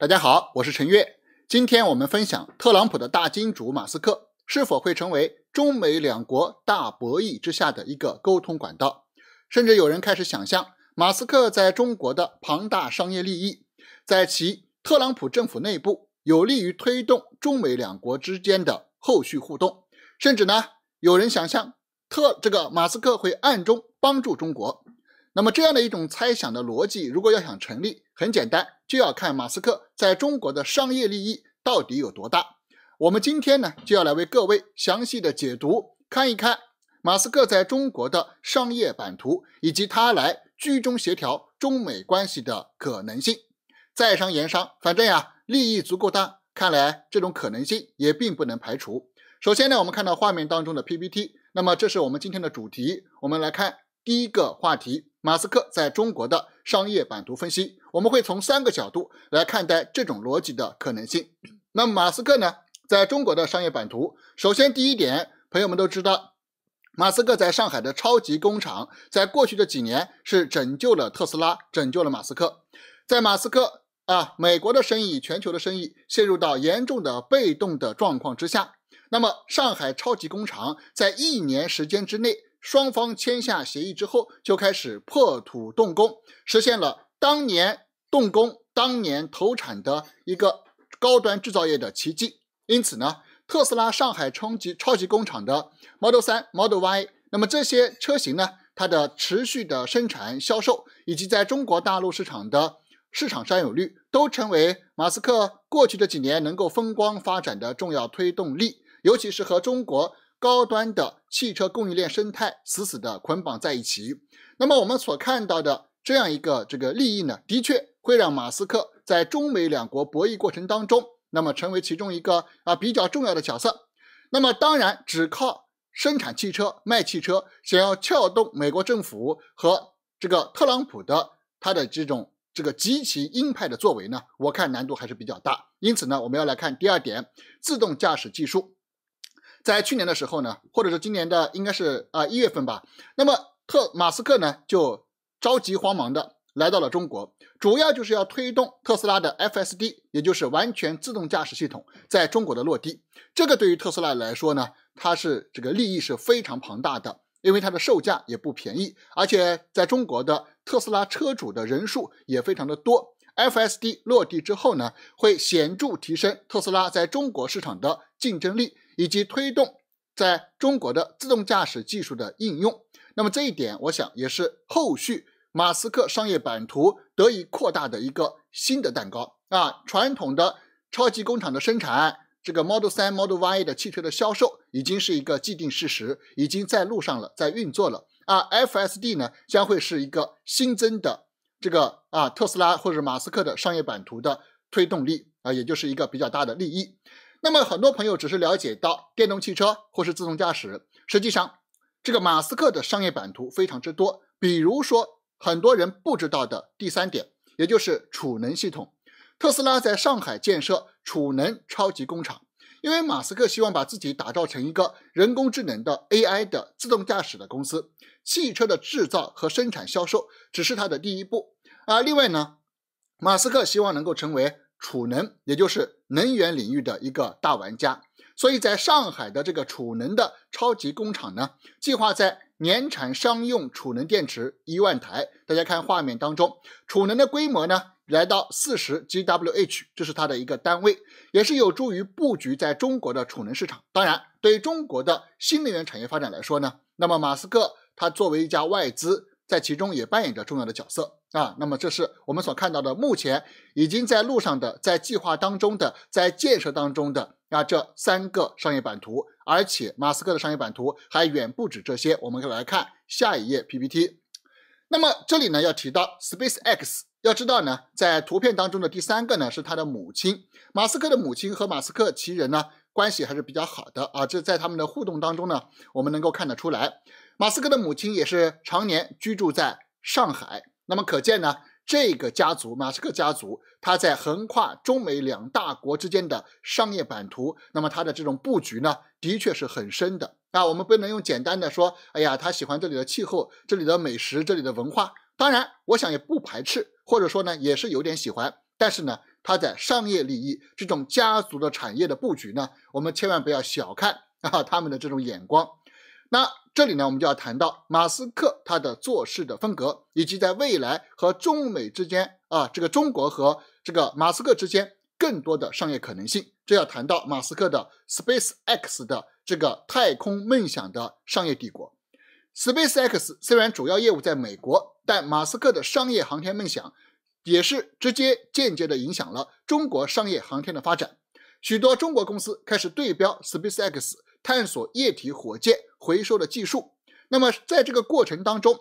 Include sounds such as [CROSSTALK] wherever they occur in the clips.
大家好，我是陈悦。今天我们分享特朗普的大金主马斯克是否会成为中美两国大博弈之下的一个沟通管道？甚至有人开始想象，马斯克在中国的庞大商业利益，在其特朗普政府内部有利于推动中美两国之间的后续互动。甚至呢，有人想象特这个马斯克会暗中帮助中国。那么这样的一种猜想的逻辑，如果要想成立，很简单，就要看马斯克在中国的商业利益到底有多大。我们今天呢，就要来为各位详细的解读，看一看马斯克在中国的商业版图，以及他来居中协调中美关系的可能性。在商言商，反正呀，利益足够大，看来这种可能性也并不能排除。首先呢，我们看到画面当中的 PPT，那么这是我们今天的主题，我们来看。第一个话题，马斯克在中国的商业版图分析，我们会从三个角度来看待这种逻辑的可能性。[CLEARS THROAT] 那马斯克呢，在中国的商业版图，首先第一点，朋友们都知道，马斯克在上海的超级工厂，在过去的几年是拯救了特斯拉，拯救了马斯克。在马斯克啊，美国的生意，全球的生意陷入到严重的被动的状况之下，那么上海超级工厂在一年时间之内。双方签下协议之后，就开始破土动工，实现了当年动工、当年投产的一个高端制造业的奇迹。因此呢，特斯拉上海超级超级工厂的 Model 三、Model Y，那么这些车型呢，它的持续的生产销售，以及在中国大陆市场的市场占有率，都成为马斯克过去的几年能够风光发展的重要推动力，尤其是和中国。高端的汽车供应链生态死死的捆绑在一起，那么我们所看到的这样一个这个利益呢，的确会让马斯克在中美两国博弈过程当中，那么成为其中一个啊比较重要的角色。那么当然，只靠生产汽车卖汽车，想要撬动美国政府和这个特朗普的他的这种这个极其鹰派的作为呢，我看难度还是比较大。因此呢，我们要来看第二点，自动驾驶技术。在去年的时候呢，或者是今年的，应该是啊一月份吧。那么，特马斯克呢就着急慌忙的来到了中国，主要就是要推动特斯拉的 FSD，也就是完全自动驾驶系统在中国的落地。这个对于特斯拉来说呢，它是这个利益是非常庞大的，因为它的售价也不便宜，而且在中国的特斯拉车主的人数也非常的多。FSD 落地之后呢，会显著提升特斯拉在中国市场的竞争力。以及推动在中国的自动驾驶技术的应用，那么这一点我想也是后续马斯克商业版图得以扩大的一个新的蛋糕啊。传统的超级工厂的生产，这个 Model 3、Model Y 的汽车的销售已经是一个既定事实，已经在路上了，在运作了啊。FSD 呢将会是一个新增的这个啊特斯拉或者马斯克的商业版图的推动力啊，也就是一个比较大的利益。那么，很多朋友只是了解到电动汽车或是自动驾驶。实际上，这个马斯克的商业版图非常之多。比如说，很多人不知道的第三点，也就是储能系统。特斯拉在上海建设储能超级工厂，因为马斯克希望把自己打造成一个人工智能的 AI 的自动驾驶的公司。汽车的制造和生产销售只是他的第一步。啊，另外呢，马斯克希望能够成为。储能也就是能源领域的一个大玩家，所以在上海的这个储能的超级工厂呢，计划在年产商用储能电池一万台。大家看画面当中，储能的规模呢来到四十 GWh，这是它的一个单位，也是有助于布局在中国的储能市场。当然，对中国的新能源产业发展来说呢，那么马斯克他作为一家外资，在其中也扮演着重要的角色。啊，那么这是我们所看到的目前已经在路上的、在计划当中的、在建设当中的啊这三个商业版图，而且马斯克的商业版图还远不止这些。我们来看下一页 PPT。那么这里呢要提到 SpaceX，要知道呢，在图片当中的第三个呢是他的母亲，马斯克的母亲和马斯克其人呢关系还是比较好的啊。这在他们的互动当中呢，我们能够看得出来，马斯克的母亲也是常年居住在上海。那么可见呢，这个家族马斯克家族，他在横跨中美两大国之间的商业版图，那么他的这种布局呢，的确是很深的啊。我们不能用简单的说，哎呀，他喜欢这里的气候、这里的美食、这里的文化。当然，我想也不排斥，或者说呢，也是有点喜欢。但是呢，他在商业利益这种家族的产业的布局呢，我们千万不要小看啊，他们的这种眼光。那这里呢，我们就要谈到马斯克他的做事的风格，以及在未来和中美之间啊，这个中国和这个马斯克之间更多的商业可能性。这要谈到马斯克的 Space X 的这个太空梦想的商业帝国。Space X 虽然主要业务在美国，但马斯克的商业航天梦想也是直接间接地影响了中国商业航天的发展。许多中国公司开始对标 Space X，探索液体火箭。回收的技术，那么在这个过程当中，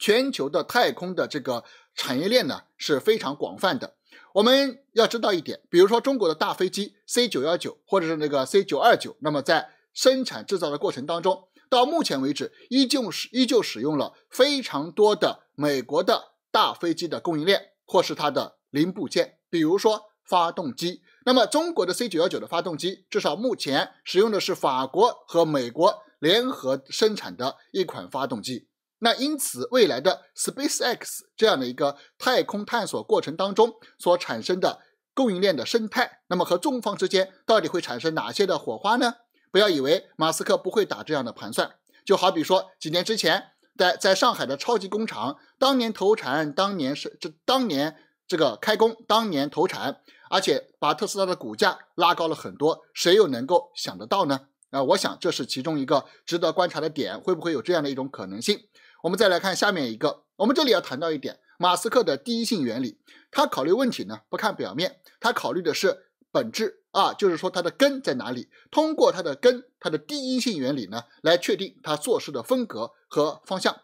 全球的太空的这个产业链呢是非常广泛的。我们要知道一点，比如说中国的大飞机 C 九幺九或者是那个 C 九二九，那么在生产制造的过程当中，到目前为止，依旧是依旧使用了非常多的美国的大飞机的供应链或是它的零部件，比如说发动机。那么中国的 C 九幺九的发动机，至少目前使用的是法国和美国。联合生产的一款发动机，那因此未来的 SpaceX 这样的一个太空探索过程当中所产生的供应链的生态，那么和中方之间到底会产生哪些的火花呢？不要以为马斯克不会打这样的盘算，就好比说几年之前在在上海的超级工厂，当年投产，当年是这当年这个开工，当年投产，而且把特斯拉的股价拉高了很多，谁又能够想得到呢？啊，我想这是其中一个值得观察的点，会不会有这样的一种可能性？我们再来看下面一个，我们这里要谈到一点，马斯克的第一性原理，他考虑问题呢不看表面，他考虑的是本质啊，就是说它的根在哪里，通过它的根，它的第一性原理呢，来确定他做事的风格和方向。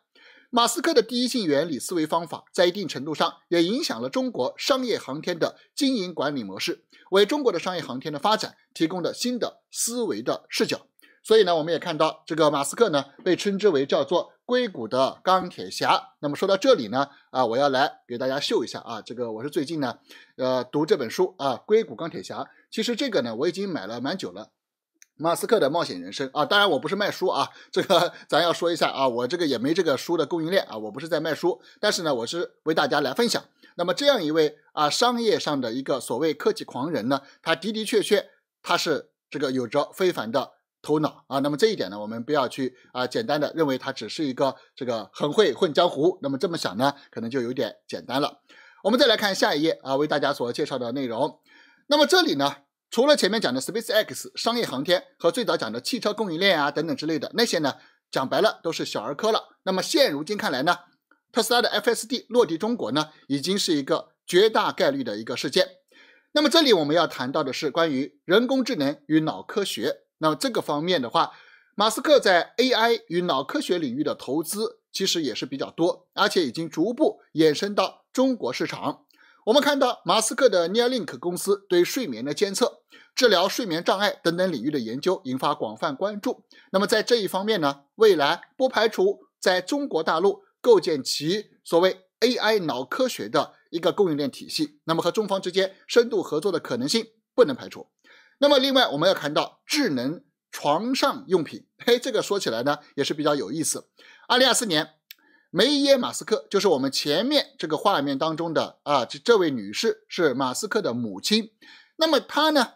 马斯克的第一性原理思维方法，在一定程度上也影响了中国商业航天的经营管理模式，为中国的商业航天的发展提供了新的思维的视角。所以呢，我们也看到这个马斯克呢，被称之为叫做“硅谷的钢铁侠”。那么说到这里呢，啊，我要来给大家秀一下啊，这个我是最近呢，呃，读这本书啊，《硅谷钢铁侠》。其实这个呢，我已经买了蛮久了。马斯克的冒险人生啊，当然我不是卖书啊，这个 [LAUGHS] 咱要说一下啊，我这个也没这个书的供应链啊，我不是在卖书，但是呢，我是为大家来分享。那么这样一位啊，商业上的一个所谓科技狂人呢，他的的确确他是这个有着非凡的头脑啊。那么这一点呢，我们不要去啊简单的认为他只是一个这个很会混江湖，那么这么想呢，可能就有点简单了。我们再来看下一页啊，为大家所介绍的内容。那么这里呢？除了前面讲的 SpaceX 商业航天和最早讲的汽车供应链啊等等之类的那些呢，讲白了都是小儿科了。那么现如今看来呢，特斯拉的 FSD 落地中国呢，已经是一个绝大概率的一个事件。那么这里我们要谈到的是关于人工智能与脑科学。那么这个方面的话，马斯克在 AI 与脑科学领域的投资其实也是比较多，而且已经逐步衍生到中国市场。我们看到马斯克的 Neuralink 公司对睡眠的监测、治疗睡眠障碍等等领域的研究引发广泛关注。那么在这一方面呢，未来不排除在中国大陆构建其所谓 AI 脑科学的一个供应链体系。那么和中方之间深度合作的可能性不能排除。那么另外我们要看到智能床上用品，嘿，这个说起来呢也是比较有意思。二零二四年。梅耶·马斯克就是我们前面这个画面当中的啊，这这位女士是马斯克的母亲。那么她呢，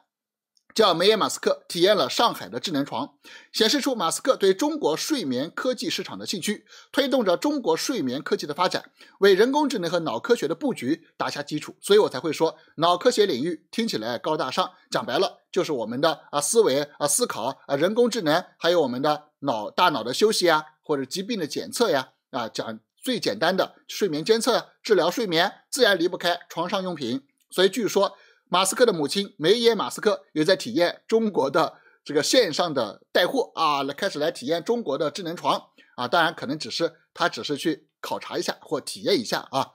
叫梅耶·马斯克，体验了上海的智能床，显示出马斯克对中国睡眠科技市场的兴趣，推动着中国睡眠科技的发展，为人工智能和脑科学的布局打下基础。所以我才会说，脑科学领域听起来高大上，讲白了就是我们的啊思维啊思考啊人工智能，还有我们的脑大脑的休息呀，或者疾病的检测呀。啊，讲最简单的睡眠监测、治疗睡眠，自然离不开床上用品。所以据说，马斯克的母亲梅耶·马斯克也在体验中国的这个线上的带货啊，来开始来体验中国的智能床啊。当然，可能只是他只是去考察一下或体验一下啊。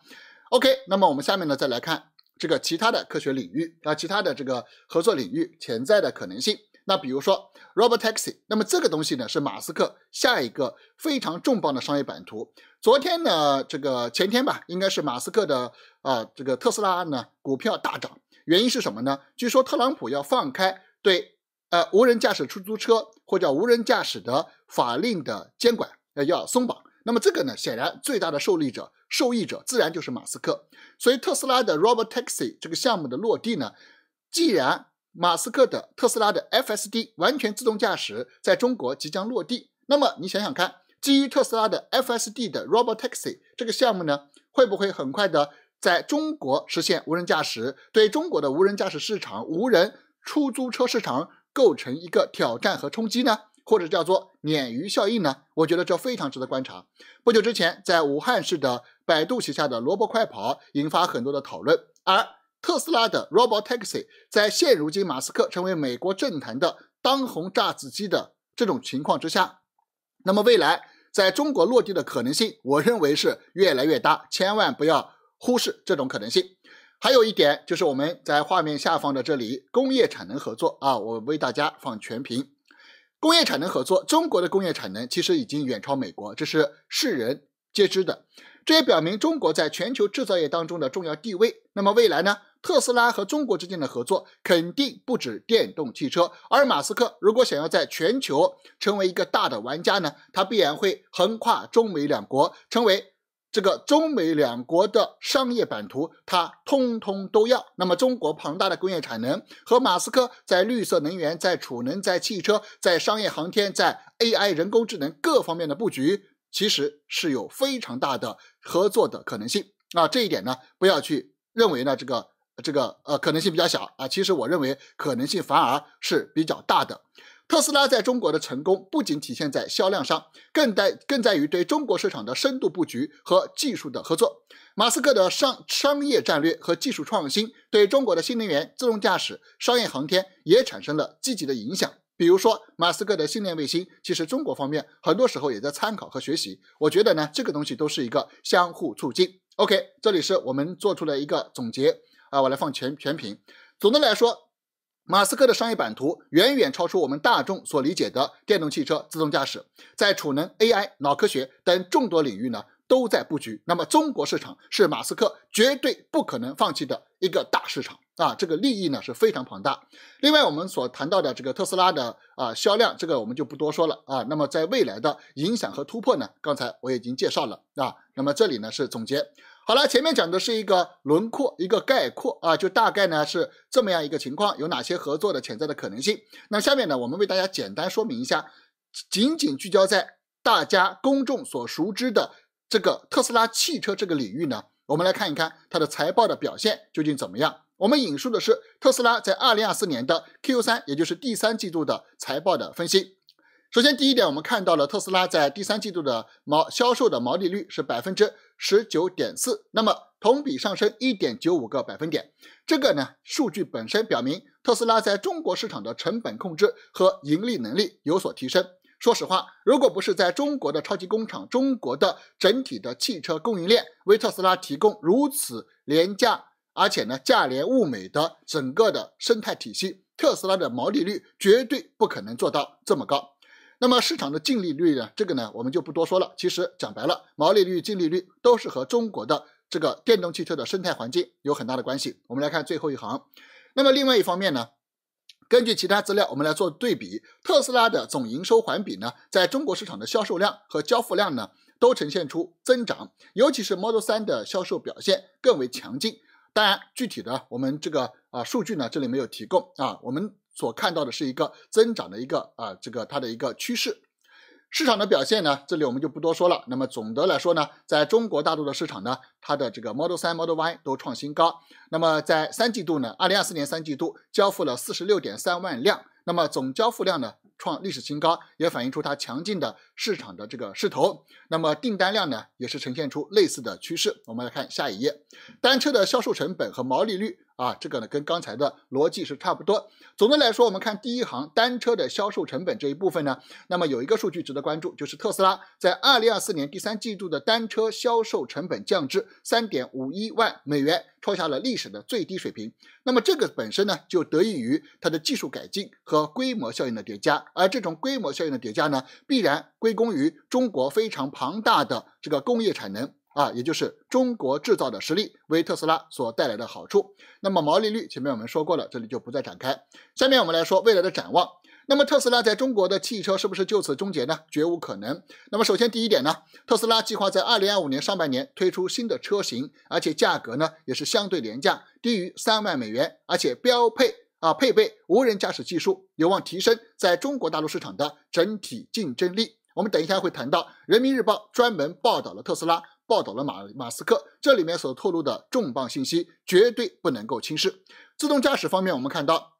OK，那么我们下面呢，再来看这个其他的科学领域啊，其他的这个合作领域潜在的可能性。那比如说，Robotaxi，那么这个东西呢，是马斯克下一个非常重磅的商业版图。昨天呢，这个前天吧，应该是马斯克的啊，这个特斯拉呢股票大涨，原因是什么呢？据说特朗普要放开对呃无人驾驶出租车或者无人驾驶的法令的监管，呃要松绑。那么这个呢，显然最大的受利者、受益者自然就是马斯克。所以特斯拉的 Robotaxi 这个项目的落地呢，既然。马斯克的特斯拉的 FSD 完全自动驾驶在中国即将落地。那么你想想看，基于特斯拉的 FSD 的 Robotaxi 这个项目呢，会不会很快的在中国实现无人驾驶？对中国的无人驾驶市场、无人出租车市场构成一个挑战和冲击呢？或者叫做鲶鱼效应呢？我觉得这非常值得观察。不久之前，在武汉市的百度旗下的萝卜快跑引发很多的讨论，而特斯拉的 Robotaxi 在现如今马斯克成为美国政坛的当红炸子机的这种情况之下，那么未来在中国落地的可能性，我认为是越来越大，千万不要忽视这种可能性。还有一点就是我们在画面下方的这里，工业产能合作啊，我为大家放全屏。工业产能合作，中国的工业产能其实已经远超美国，这是世人皆知的，这也表明中国在全球制造业当中的重要地位。那么未来呢？特斯拉和中国之间的合作肯定不止电动汽车，而马斯克如果想要在全球成为一个大的玩家呢，他必然会横跨中美两国，成为这个中美两国的商业版图，他通通都要。那么，中国庞大的工业产能和马斯克在绿色能源、在储能、在汽车、在商业航天、在 AI 人工智能各方面的布局，其实是有非常大的合作的可能性。那这一点呢，不要去认为呢这个。这个呃可能性比较小啊，其实我认为可能性反而是比较大的。特斯拉在中国的成功不仅体现在销量上，更在更在于对中国市场的深度布局和技术的合作。马斯克的商商业战略和技术创新对中国的新能源、自动驾驶、商业航天也产生了积极的影响。比如说，马斯克的星链卫星，其实中国方面很多时候也在参考和学习。我觉得呢，这个东西都是一个相互促进。OK，这里是我们做出了一个总结。啊，我来放全全屏。总的来说，马斯克的商业版图远远超出我们大众所理解的电动汽车、自动驾驶，在储能、AI、脑科学等众多领域呢，都在布局。那么中国市场是马斯克绝对不可能放弃的一个大市场啊，这个利益呢是非常庞大。另外，我们所谈到的这个特斯拉的啊销量，这个我们就不多说了啊。那么在未来的影响和突破呢，刚才我已经介绍了啊。那么这里呢是总结。好了，前面讲的是一个轮廓，一个概括啊，就大概呢是这么样一个情况，有哪些合作的潜在的可能性。那下面呢，我们为大家简单说明一下，仅仅聚焦在大家公众所熟知的这个特斯拉汽车这个领域呢，我们来看一看它的财报的表现究竟怎么样。我们引述的是特斯拉在二零二四年的 Q 三，也就是第三季度的财报的分析。首先，第一点，我们看到了特斯拉在第三季度的毛销售的毛利率是百分之十九点四，那么同比上升一点九五个百分点。这个呢，数据本身表明特斯拉在中国市场的成本控制和盈利能力有所提升。说实话，如果不是在中国的超级工厂、中国的整体的汽车供应链为特斯拉提供如此廉价而且呢价廉物美的整个的生态体系，特斯拉的毛利率绝对不可能做到这么高。那么市场的净利率呢？这个呢，我们就不多说了。其实讲白了，毛利率、净利率都是和中国的这个电动汽车的生态环境有很大的关系。我们来看最后一行。那么另外一方面呢，根据其他资料，我们来做对比，特斯拉的总营收环比呢，在中国市场的销售量和交付量呢，都呈现出增长，尤其是 Model 3的销售表现更为强劲。当然，具体的我们这个啊数据呢，这里没有提供啊，我们。所看到的是一个增长的一个啊，这个它的一个趋势，市场的表现呢，这里我们就不多说了。那么总的来说呢，在中国大陆的市场呢，它的这个 Model 3、Model Y 都创新高。那么在三季度呢，2024年三季度交付了46.3万辆，那么总交付量呢创历史新高，也反映出它强劲的市场的这个势头。那么订单量呢也是呈现出类似的趋势。我们来看下一页，单车的销售成本和毛利率。啊，这个呢跟刚才的逻辑是差不多。总的来说，我们看第一行单车的销售成本这一部分呢，那么有一个数据值得关注，就是特斯拉在2024年第三季度的单车销售成本降至3.51万美元，创下了历史的最低水平。那么这个本身呢，就得益于它的技术改进和规模效应的叠加，而这种规模效应的叠加呢，必然归功于中国非常庞大的这个工业产能。啊，也就是中国制造的实力为特斯拉所带来的好处。那么毛利率，前面我们说过了，这里就不再展开。下面我们来说未来的展望。那么特斯拉在中国的汽车是不是就此终结呢？绝无可能。那么首先第一点呢，特斯拉计划在二零二五年上半年推出新的车型，而且价格呢也是相对廉价，低于三万美元，而且标配啊配备无人驾驶技术，有望提升在中国大陆市场的整体竞争力。我们等一下会谈到，《人民日报》专门报道了特斯拉。报道了马马斯克这里面所透露的重磅信息绝对不能够轻视。自动驾驶方面，我们看到，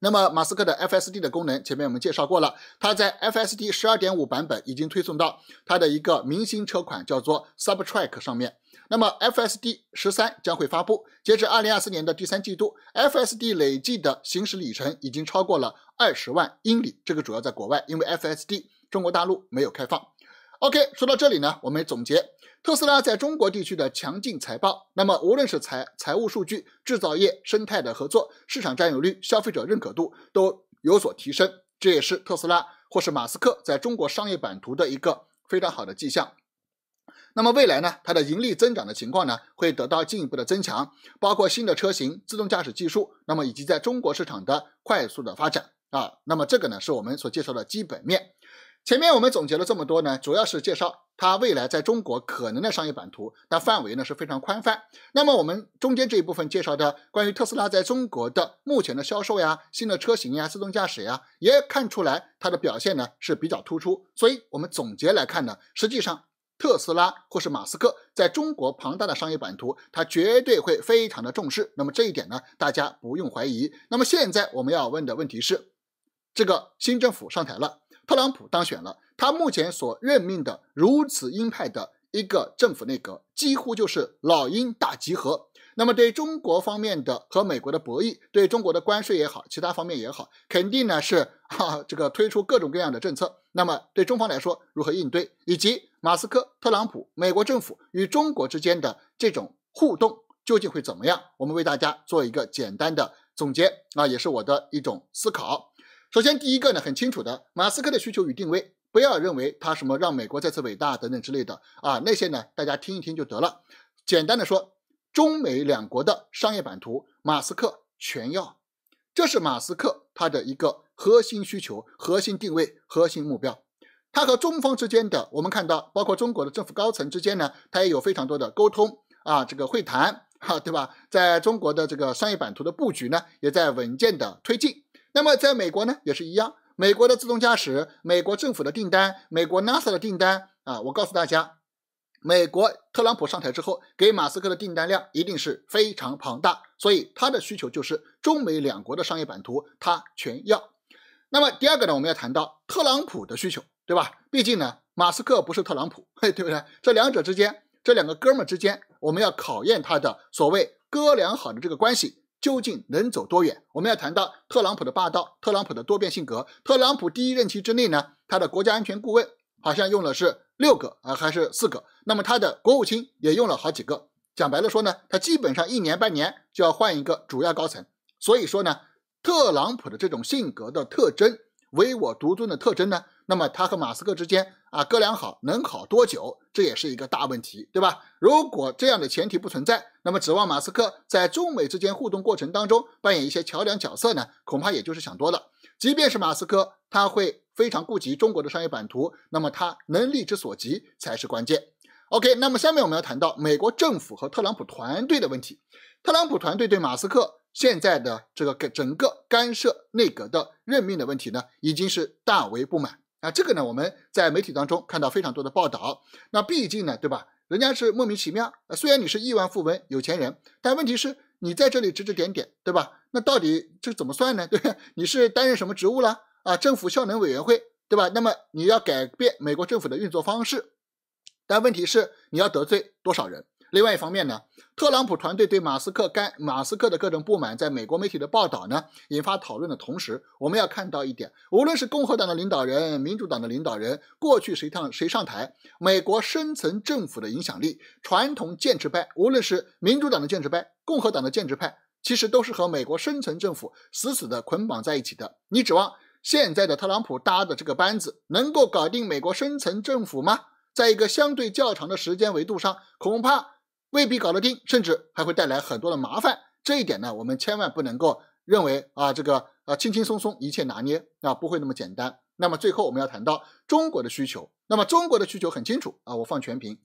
那么马斯克的 FSD 的功能，前面我们介绍过了，它在 FSD 十二点五版本已经推送到它的一个明星车款叫做 Subtract 上面。那么 FSD 十三将会发布。截止二零二四年的第三季度，FSD 累计的行驶里程已经超过了二十万英里，这个主要在国外，因为 FSD 中国大陆没有开放。OK，说到这里呢，我们总结。特斯拉在中国地区的强劲财报，那么无论是财财务数据、制造业、生态的合作、市场占有率、消费者认可度都有所提升，这也是特斯拉或是马斯克在中国商业版图的一个非常好的迹象。那么未来呢，它的盈利增长的情况呢，会得到进一步的增强，包括新的车型、自动驾驶技术，那么以及在中国市场的快速的发展啊。那么这个呢，是我们所介绍的基本面。前面我们总结了这么多呢，主要是介绍。它未来在中国可能的商业版图，那范围呢是非常宽泛。那么我们中间这一部分介绍的关于特斯拉在中国的目前的销售呀、新的车型呀、自动驾驶呀，也看出来它的表现呢是比较突出。所以我们总结来看呢，实际上特斯拉或是马斯克在中国庞大的商业版图，它绝对会非常的重视。那么这一点呢，大家不用怀疑。那么现在我们要问的问题是，这个新政府上台了。特朗普当选了，他目前所任命的如此鹰派的一个政府内阁，几乎就是老鹰大集合。那么，对中国方面的和美国的博弈，对中国的关税也好，其他方面也好，肯定呢是啊这个推出各种各样的政策。那么，对中方来说，如何应对，以及马斯克、特朗普、美国政府与中国之间的这种互动究竟会怎么样？我们为大家做一个简单的总结，啊，也是我的一种思考。首先，第一个呢，很清楚的，马斯克的需求与定位，不要认为他什么让美国再次伟大等等之类的啊，那些呢，大家听一听就得了。简单的说，中美两国的商业版图，马斯克全要，这是马斯克他的一个核心需求、核心定位、核心目标。他和中方之间的，我们看到，包括中国的政府高层之间呢，他也有非常多的沟通啊，这个会谈啊，对吧？在中国的这个商业版图的布局呢，也在稳健的推进。那么，在美国呢也是一样，美国的自动驾驶，美国政府的订单，美国 NASA 的订单啊，我告诉大家，美国特朗普上台之后给马斯克的订单量一定是非常庞大，所以他的需求就是中美两国的商业版图，他全要。那么第二个呢，我们要谈到特朗普的需求，对吧？毕竟呢，马斯克不是特朗普，对不对？这两者之间，这两个哥们儿之间，我们要考验他的所谓哥俩好的这个关系。究竟能走多远？我们要谈到特朗普的霸道，特朗普的多变性格。特朗普第一任期之内呢，他的国家安全顾问好像用了是六个啊，还是四个？那么他的国务卿也用了好几个。讲白了说呢，他基本上一年半年就要换一个主要高层。所以说呢，特朗普的这种性格的特征，唯我独尊的特征呢。那么他和马斯克之间啊，哥俩好能好多久？这也是一个大问题，对吧？如果这样的前提不存在，那么指望马斯克在中美之间互动过程当中扮演一些桥梁角色呢，恐怕也就是想多了。即便是马斯克，他会非常顾及中国的商业版图，那么他能力之所及才是关键。OK，那么下面我们要谈到美国政府和特朗普团队的问题。特朗普团队对马斯克现在的这个整整个干涉内阁的任命的问题呢，已经是大为不满。啊，这个呢，我们在媒体当中看到非常多的报道。那毕竟呢，对吧？人家是莫名其妙。虽然你是亿万富翁、有钱人，但问题是你在这里指指点点，对吧？那到底这怎么算呢？[LAUGHS] 对，你是担任什么职务了？啊，政府效能委员会，对吧？那么你要改变美国政府的运作方式，但问题是你要得罪多少人？另外一方面呢，特朗普团队对马斯克干马斯克的各种不满，在美国媒体的报道呢引发讨论的同时，我们要看到一点：，无论是共和党的领导人、民主党的领导人，过去谁上谁上台，美国深层政府的影响力，传统建制派，无论是民主党的建制派、共和党的建制派，其实都是和美国深层政府死死的捆绑在一起的。你指望现在的特朗普搭的这个班子能够搞定美国深层政府吗？在一个相对较长的时间维度上，恐怕。未必搞得定，甚至还会带来很多的麻烦。这一点呢，我们千万不能够认为啊，这个啊轻轻松松一切拿捏啊，不会那么简单。那么最后我们要谈到中国的需求。那么中国的需求很清楚啊，我放全屏。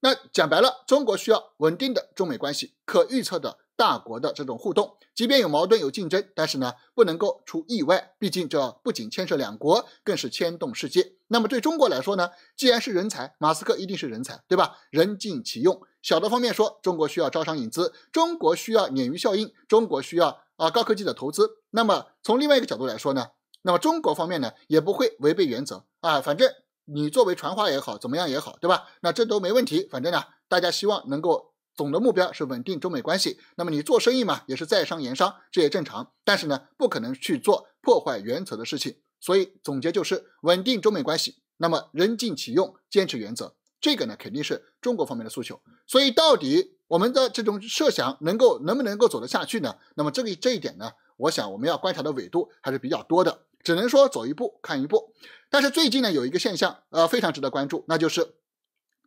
那讲白了，中国需要稳定的中美关系，可预测的大国的这种互动。即便有矛盾有竞争，但是呢，不能够出意外。毕竟这不仅牵涉两国，更是牵动世界。那么对中国来说呢，既然是人才，马斯克一定是人才，对吧？人尽其用。小的方面说，中国需要招商引资，中国需要鲶鱼效应，中国需要啊高科技的投资。那么从另外一个角度来说呢，那么中国方面呢也不会违背原则啊，反正你作为传话也好，怎么样也好，对吧？那这都没问题，反正呢大家希望能够总的目标是稳定中美关系。那么你做生意嘛，也是在商言商，这也正常。但是呢，不可能去做破坏原则的事情。所以总结就是稳定中美关系，那么人尽其用，坚持原则。这个呢，肯定是中国方面的诉求，所以到底我们的这种设想能够能不能够走得下去呢？那么这个这一点呢，我想我们要观察的纬度还是比较多的，只能说走一步看一步。但是最近呢，有一个现象，呃，非常值得关注，那就是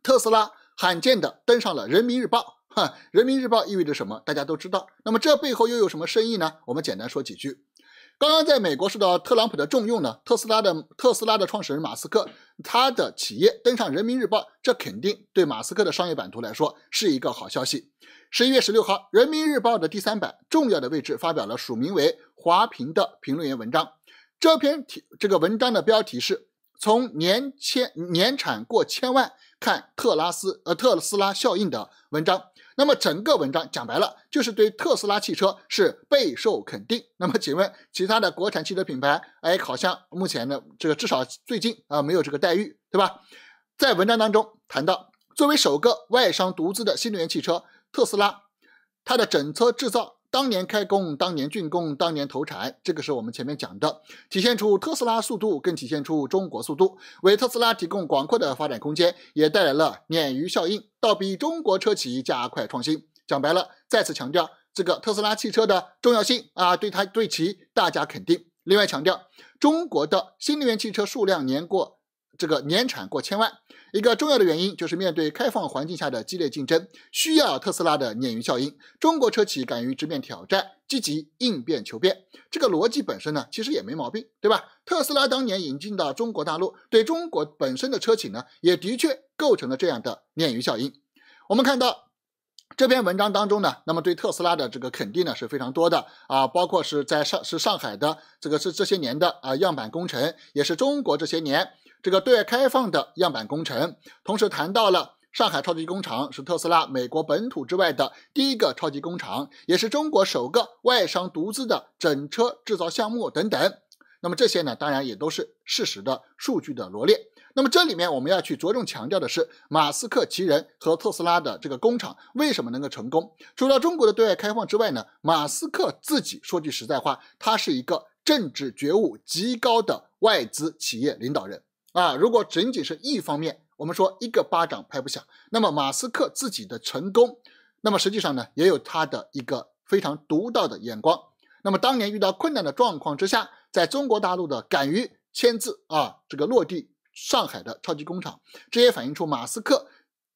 特斯拉罕见的登上了《人民日报》。《哈，《人民日报》意味着什么？大家都知道。那么这背后又有什么深意呢？我们简单说几句。刚刚在美国受到特朗普的重用呢，特斯拉的特斯拉的创始人马斯克，他的企业登上《人民日报》，这肯定对马斯克的商业版图来说是一个好消息。十一月十六号，《人民日报》的第三版重要的位置发表了署名为华平的评论员文章，这篇题这个文章的标题是《从年千年产过千万看特拉斯呃特斯拉效应的文章。那么整个文章讲白了，就是对特斯拉汽车是备受肯定。那么请问其他的国产汽车品牌，哎，好像目前呢这个至少最近啊没有这个待遇，对吧？在文章当中谈到，作为首个外商独资的新能源汽车，特斯拉，它的整车制造。当年开工，当年竣工，当年投产，这个是我们前面讲的，体现出特斯拉速度，更体现出中国速度，为特斯拉提供广阔的发展空间，也带来了鲶鱼效应，倒逼中国车企加快创新。讲白了，再次强调这个特斯拉汽车的重要性啊，对它对其大加肯定。另外强调，中国的新能源汽车数量年过。这个年产过千万，一个重要的原因就是面对开放环境下的激烈竞争，需要特斯拉的鲶鱼效应。中国车企敢于直面挑战，积极应变求变，这个逻辑本身呢，其实也没毛病，对吧？特斯拉当年引进到中国大陆，对中国本身的车企呢，也的确构成了这样的鲶鱼效应。我们看到这篇文章当中呢，那么对特斯拉的这个肯定呢是非常多的啊，包括是在上是上海的这个是这些年的啊样板工程，也是中国这些年。这个对外开放的样板工程，同时谈到了上海超级工厂是特斯拉美国本土之外的第一个超级工厂，也是中国首个外商独资的整车制造项目等等。那么这些呢，当然也都是事实的数据的罗列。那么这里面我们要去着重强调的是，马斯克其人和特斯拉的这个工厂为什么能够成功？除了中国的对外开放之外呢？马斯克自己说句实在话，他是一个政治觉悟极高的外资企业领导人。啊，如果仅仅是一方面，我们说一个巴掌拍不响，那么马斯克自己的成功，那么实际上呢，也有他的一个非常独到的眼光。那么当年遇到困难的状况之下，在中国大陆的敢于签字啊，这个落地上海的超级工厂，这也反映出马斯克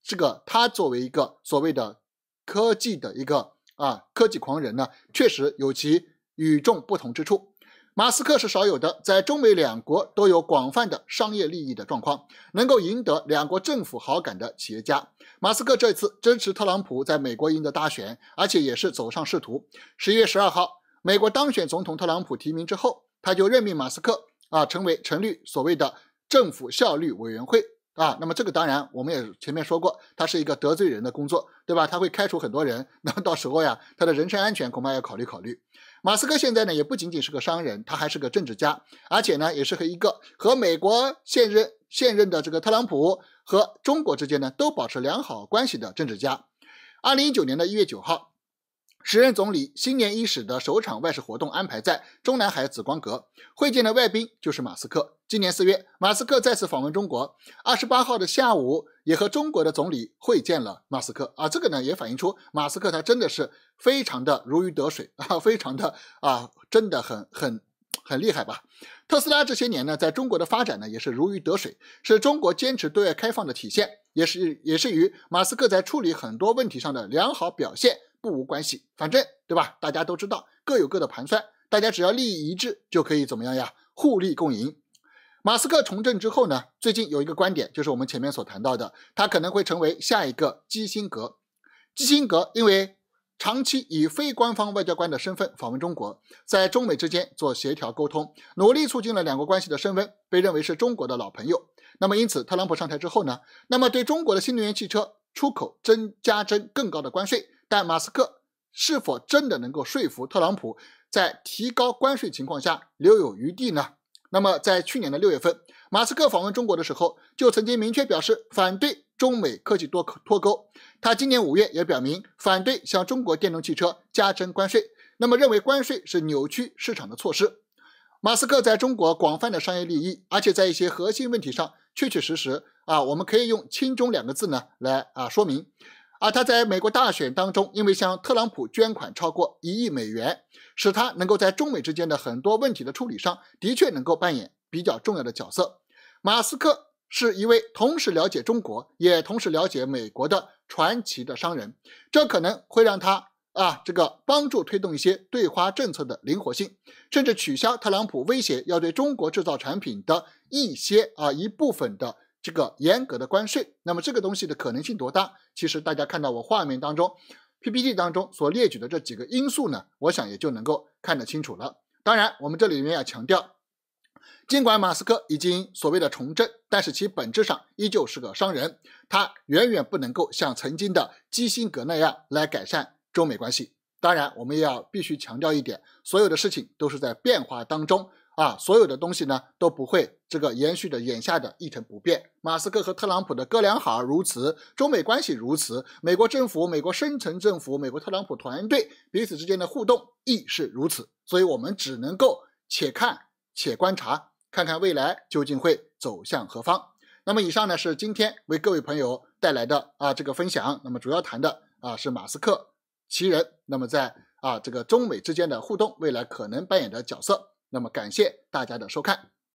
这个他作为一个所谓的科技的一个啊科技狂人呢，确实有其与众不同之处。马斯克是少有的在中美两国都有广泛的商业利益的状况，能够赢得两国政府好感的企业家。马斯克这次支持特朗普在美国赢得大选，而且也是走上仕途。十一月十二号，美国当选总统特朗普提名之后，他就任命马斯克啊成为成立所谓的政府效率委员会啊。那么这个当然我们也前面说过，他是一个得罪人的工作，对吧？他会开除很多人，那么到时候呀，他的人身安全恐怕要考虑考虑。马斯克现在呢，也不仅仅是个商人，他还是个政治家，而且呢，也是和一个和美国现任现任的这个特朗普和中国之间呢，都保持良好关系的政治家。二零一九年的一月九号，时任总理新年伊始的首场外事活动安排在中南海紫光阁，会见的外宾就是马斯克。今年四月，马斯克再次访问中国，二十八号的下午也和中国的总理会见了马斯克。啊，这个呢也反映出马斯克他真的是非常的如鱼得水啊，非常的啊，真的很很很厉害吧？特斯拉这些年呢，在中国的发展呢，也是如鱼得水，是中国坚持对外开放的体现，也是也是与马斯克在处理很多问题上的良好表现不无关系。反正对吧？大家都知道各有各的盘算，大家只要利益一致就可以怎么样呀？互利共赢。马斯克重振之后呢？最近有一个观点，就是我们前面所谈到的，他可能会成为下一个基辛格。基辛格因为长期以非官方外交官的身份访问中国，在中美之间做协调沟通，努力促进了两国关系的升温，被认为是中国的老朋友。那么，因此特朗普上台之后呢？那么对中国的新能源汽车出口增加征更高的关税，但马斯克是否真的能够说服特朗普在提高关税情况下留有余地呢？那么，在去年的六月份，马斯克访问中国的时候，就曾经明确表示反对中美科技脱脱钩。他今年五月也表明反对向中国电动汽车加征关税。那么，认为关税是扭曲市场的措施。马斯克在中国广泛的商业利益，而且在一些核心问题上确确实实啊，我们可以用亲中两个字呢来啊说明。而他在美国大选当中，因为向特朗普捐款超过一亿美元。使他能够在中美之间的很多问题的处理上，的确能够扮演比较重要的角色。马斯克是一位同时了解中国也同时了解美国的传奇的商人，这可能会让他啊，这个帮助推动一些对华政策的灵活性，甚至取消特朗普威胁要对中国制造产品的一些啊一部分的这个严格的关税。那么这个东西的可能性多大？其实大家看到我画面当中。PPT 当中所列举的这几个因素呢，我想也就能够看得清楚了。当然，我们这里面要强调，尽管马斯克已经所谓的重振，但是其本质上依旧是个商人，他远远不能够像曾经的基辛格那样来改善中美关系。当然，我们也要必须强调一点，所有的事情都是在变化当中啊，所有的东西呢都不会。这个延续着眼下的一成不变，马斯克和特朗普的哥俩好如此，中美关系如此，美国政府、美国深层政府、美国特朗普团队彼此之间的互动亦是如此，所以我们只能够且看且观察，看看未来究竟会走向何方。那么以上呢是今天为各位朋友带来的啊这个分享，那么主要谈的啊是马斯克其人，那么在啊这个中美之间的互动未来可能扮演的角色。那么感谢大家的收看。